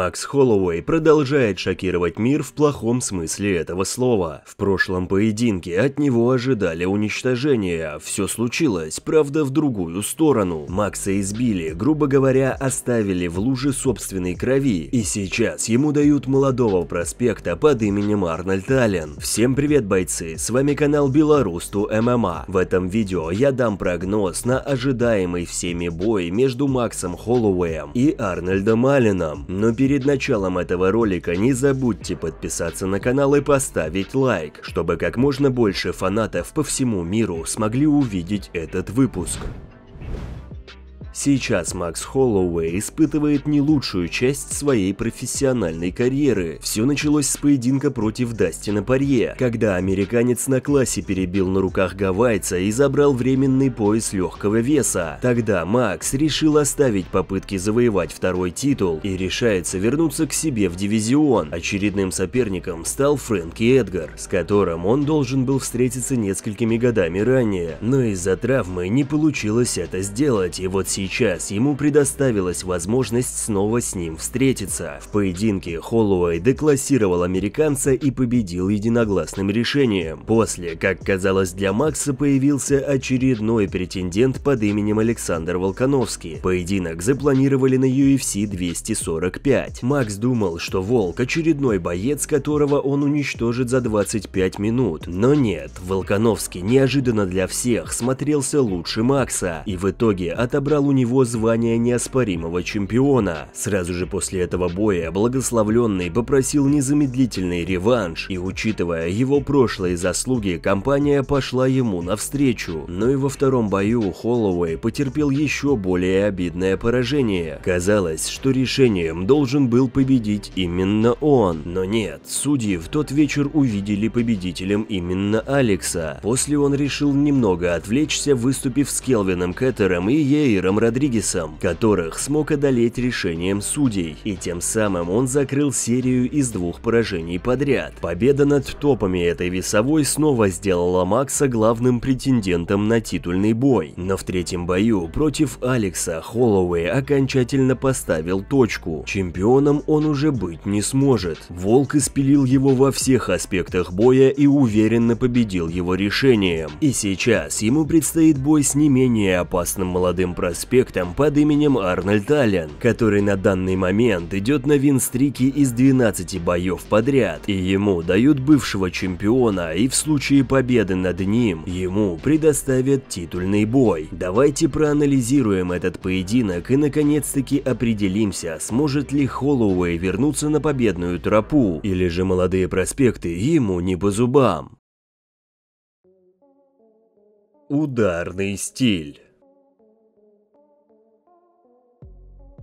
Макс Холлоуэй продолжает шокировать мир в плохом смысле этого слова. В прошлом поединке от него ожидали уничтожения, все случилось, правда в другую сторону. Макса избили, грубо говоря, оставили в луже собственной крови, и сейчас ему дают молодого проспекта под именем Арнольд Аллен. Всем привет, бойцы, с вами канал Беларусту ММА. Эм эм в этом видео я дам прогноз на ожидаемый всеми бой между Максом Холлоуэем и Арнольдом Алленом, но перед перед началом этого ролика не забудьте подписаться на канал и поставить лайк, чтобы как можно больше фанатов по всему миру смогли увидеть этот выпуск. Сейчас Макс Холлоуэй испытывает не лучшую часть своей профессиональной карьеры. Все началось с поединка против Дастина Парье, когда американец на классе перебил на руках гавайца и забрал временный пояс легкого веса. Тогда Макс решил оставить попытки завоевать второй титул и решается вернуться к себе в дивизион. Очередным соперником стал Фрэнки Эдгар, с которым он должен был встретиться несколькими годами ранее, но из-за травмы не получилось это сделать, и вот сейчас сейчас ему предоставилась возможность снова с ним встретиться. В поединке Холлоуэй деклассировал американца и победил единогласным решением. После, как казалось для Макса, появился очередной претендент под именем Александр Волконовский. Поединок запланировали на UFC 245. Макс думал, что Волк – очередной боец, которого он уничтожит за 25 минут. Но нет, Волконовский неожиданно для всех смотрелся лучше Макса и в итоге отобрал у него звание неоспоримого чемпиона. Сразу же после этого боя благословленный попросил незамедлительный реванш, и учитывая его прошлые заслуги, компания пошла ему навстречу. Но ну и во втором бою Холлоуэй потерпел еще более обидное поражение. Казалось, что решением должен был победить именно он, но нет, судьи в тот вечер увидели победителем именно Алекса. После он решил немного отвлечься, выступив с Келвином Кеттером и Ейром Родригесом, которых смог одолеть решением судей, и тем самым он закрыл серию из двух поражений подряд. Победа над топами этой весовой снова сделала Макса главным претендентом на титульный бой, но в третьем бою против Алекса Холлоуэй окончательно поставил точку. Чемпионом он уже быть не сможет. Волк испилил его во всех аспектах боя и уверенно победил его решением. И сейчас ему предстоит бой с не менее опасным молодым проспектом, проспектом под именем Арнольд Аллен, который на данный момент идет на винстрике из 12 боев подряд, и ему дают бывшего чемпиона, и в случае победы над ним ему предоставят титульный бой. Давайте проанализируем этот поединок и наконец-таки определимся, сможет ли Холлоуэй вернуться на победную тропу, или же молодые проспекты ему не по зубам. Ударный стиль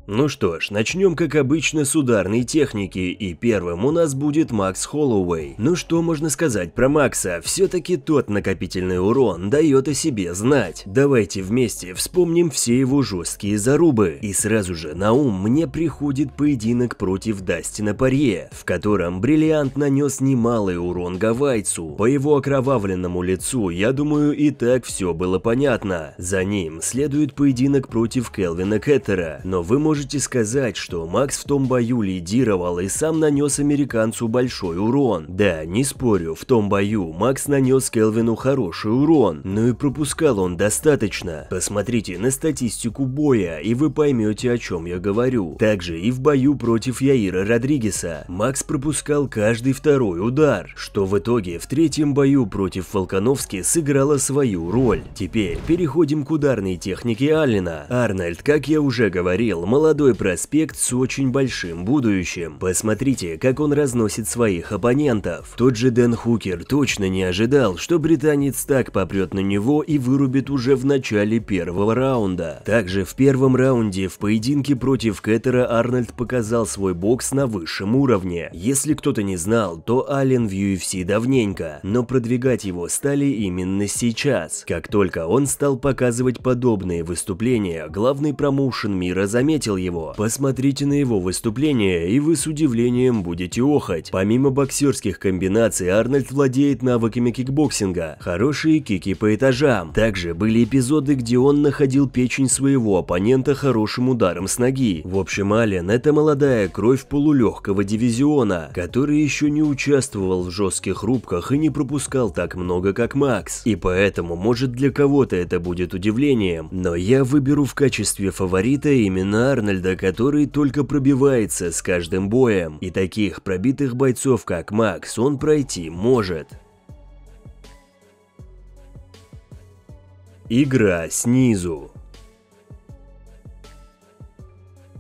Ну что ж, начнем как обычно с ударной техники, и первым у нас будет Макс Холлоуэй. Ну что можно сказать про Макса, все-таки тот накопительный урон дает о себе знать. Давайте вместе вспомним все его жесткие зарубы. И сразу же на ум мне приходит поединок против Дастина Парье, в котором Бриллиант нанес немалый урон Гавайцу. По его окровавленному лицу, я думаю, и так все было понятно. За ним следует поединок против Келвина Кеттера, но вы можете можете сказать, что Макс в том бою лидировал и сам нанес американцу большой урон. Да, не спорю, в том бою Макс нанес Келвину хороший урон, но и пропускал он достаточно. Посмотрите на статистику боя, и вы поймете, о чем я говорю. Также и в бою против Яира Родригеса. Макс пропускал каждый второй удар, что в итоге в третьем бою против Волконовски сыграло свою роль. Теперь переходим к ударной технике Аллена. Арнольд, как я уже говорил, молодой молодой проспект с очень большим будущим. Посмотрите, как он разносит своих оппонентов. Тот же Дэн Хукер точно не ожидал, что британец так попрет на него и вырубит уже в начале первого раунда. Также в первом раунде в поединке против Кэттера Арнольд показал свой бокс на высшем уровне. Если кто-то не знал, то Аллен в UFC давненько, но продвигать его стали именно сейчас. Как только он стал показывать подобные выступления, главный промоушен мира заметил ударил его. Посмотрите на его выступление, и вы с удивлением будете охать. Помимо боксерских комбинаций, Арнольд владеет навыками кикбоксинга, хорошие кики по этажам. Также были эпизоды, где он находил печень своего оппонента хорошим ударом с ноги. В общем, Ален – это молодая кровь полулегкого дивизиона, который еще не участвовал в жестких рубках и не пропускал так много, как Макс. И поэтому, может, для кого-то это будет удивлением, но я выберу в качестве фаворита именно Арнольд. Арнольда, который только пробивается с каждым боем, и таких пробитых бойцов, как Макс, он пройти может. Игра снизу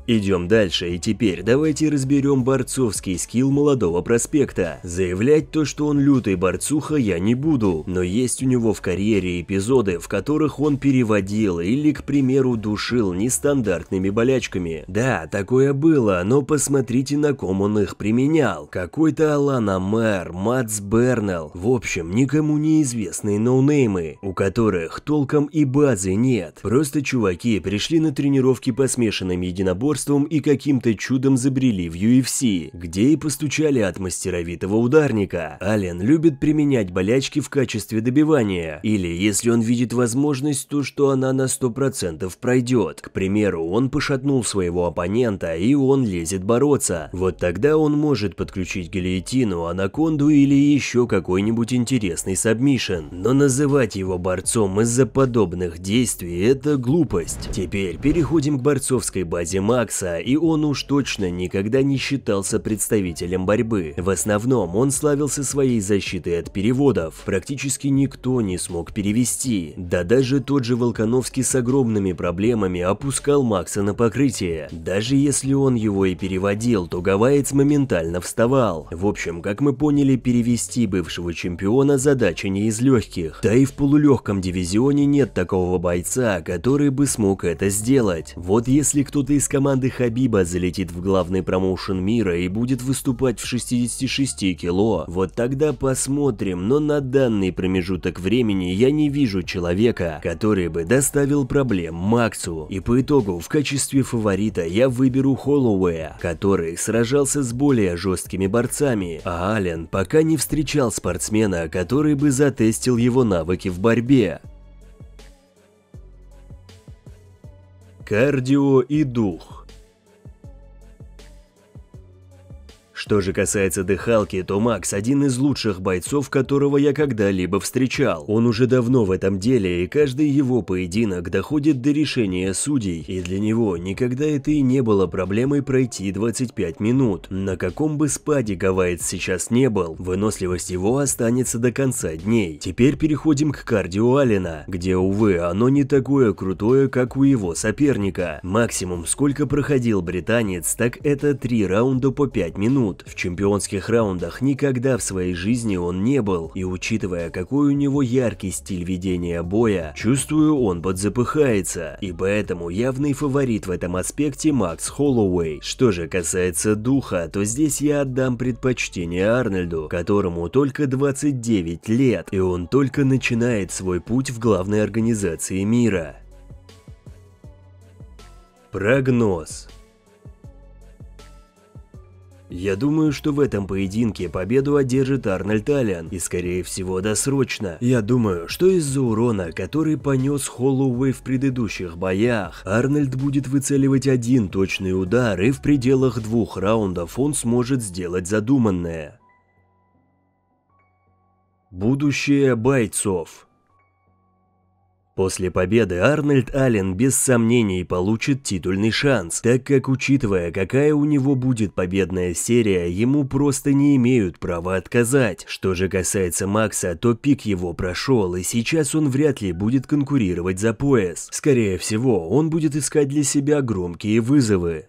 Идем дальше, и теперь давайте разберем борцовский скилл молодого проспекта. Заявлять то, что он лютый борцуха, я не буду, но есть у него в карьере эпизоды, в которых он переводил или, к примеру, душил нестандартными болячками. Да, такое было, но посмотрите, на ком он их применял. Какой-то Алана Амер, Матс Бернелл, в общем, никому неизвестные ноунеймы, у которых толком и базы нет. Просто чуваки пришли на тренировки по смешанным единоборствам упорством и каким-то чудом забрели в UFC, где и постучали от мастеровитого ударника. Ален любит применять болячки в качестве добивания, или если он видит возможность, то что она на 100% пройдет. К примеру, он пошатнул своего оппонента, и он лезет бороться. Вот тогда он может подключить гильотину, анаконду или еще какой-нибудь интересный сабмишен. Но называть его борцом из-за подобных действий – это глупость. Теперь переходим к борцовской базе Мак бокса, и он уж точно никогда не считался представителем борьбы. В основном он славился своей защитой от переводов, практически никто не смог перевести. Да даже тот же Волконовский с огромными проблемами опускал Макса на покрытие. Даже если он его и переводил, то гавайец моментально вставал. В общем, как мы поняли, перевести бывшего чемпиона задача не из легких. Да и в полулегком дивизионе нет такого бойца, который бы смог это сделать. Вот если кто-то из команды команды Хабиба залетит в главный промоушен мира и будет выступать в 66 кило, вот тогда посмотрим, но на данный промежуток времени я не вижу человека, который бы доставил проблем Максу. И по итогу в качестве фаворита я выберу Холлоуэя, который сражался с более жесткими борцами, а Ален пока не встречал спортсмена, который бы затестил его навыки в борьбе. Кардио и дух Что же касается дыхалки, то Макс один из лучших бойцов, которого я когда-либо встречал. Он уже давно в этом деле, и каждый его поединок доходит до решения судей, и для него никогда это и не было проблемой пройти 25 минут. На каком бы спаде Гавайец сейчас не был, выносливость его останется до конца дней. Теперь переходим к кардио Алина, где, увы, оно не такое крутое, как у его соперника. Максимум, сколько проходил британец, так это 3 раунда по 5 минут минут. В чемпионских раундах никогда в своей жизни он не был, и учитывая, какой у него яркий стиль ведения боя, чувствую, он подзапыхается, и поэтому явный фаворит в этом аспекте Макс Холлоуэй. Что же касается духа, то здесь я отдам предпочтение Арнольду, которому только 29 лет, и он только начинает свой путь в главной организации мира. Прогноз я думаю, что в этом поединке победу одержит Арнольд Аллен, и скорее всего досрочно. Я думаю, что из-за урона, который понес Холлоуэй в предыдущих боях, Арнольд будет выцеливать один точный удар, и в пределах двух раундов он сможет сделать задуманное. Будущее бойцов После победы Арнольд Аллен без сомнений получит титульный шанс, так как учитывая, какая у него будет победная серия, ему просто не имеют права отказать. Что же касается Макса, то пик его прошел, и сейчас он вряд ли будет конкурировать за пояс. Скорее всего, он будет искать для себя громкие вызовы.